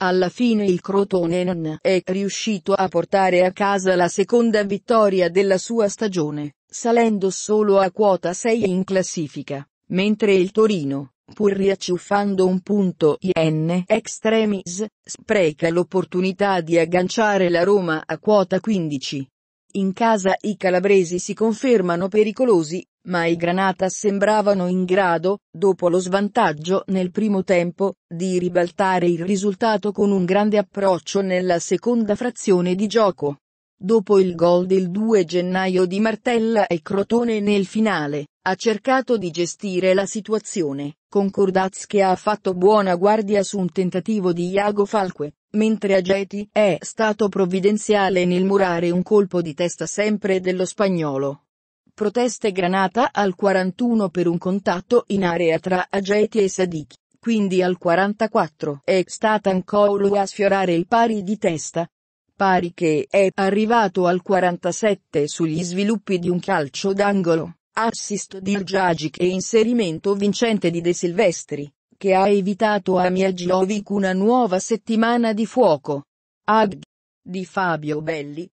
Alla fine il Crotone non è riuscito a portare a casa la seconda vittoria della sua stagione, salendo solo a quota 6 in classifica, mentre il Torino, pur riacciuffando un punto in extremis, spreca l'opportunità di agganciare la Roma a quota 15. In casa i calabresi si confermano pericolosi, ma i Granata sembravano in grado, dopo lo svantaggio nel primo tempo, di ribaltare il risultato con un grande approccio nella seconda frazione di gioco. Dopo il gol del 2 gennaio di Martella e Crotone nel finale, ha cercato di gestire la situazione, con Cordaz che ha fatto buona guardia su un tentativo di Iago Falque, mentre Ageti è stato provvidenziale nel murare un colpo di testa sempre dello spagnolo proteste Granata al 41 per un contatto in area tra Ageti e Sadiki, quindi al 44 è stata ancora a sfiorare il pari di testa. Pari che è arrivato al 47 sugli sviluppi di un calcio d'angolo, assist di Iljagic e inserimento vincente di De Silvestri, che ha evitato a Miagiovic una nuova settimana di fuoco. Ag di Fabio Belli,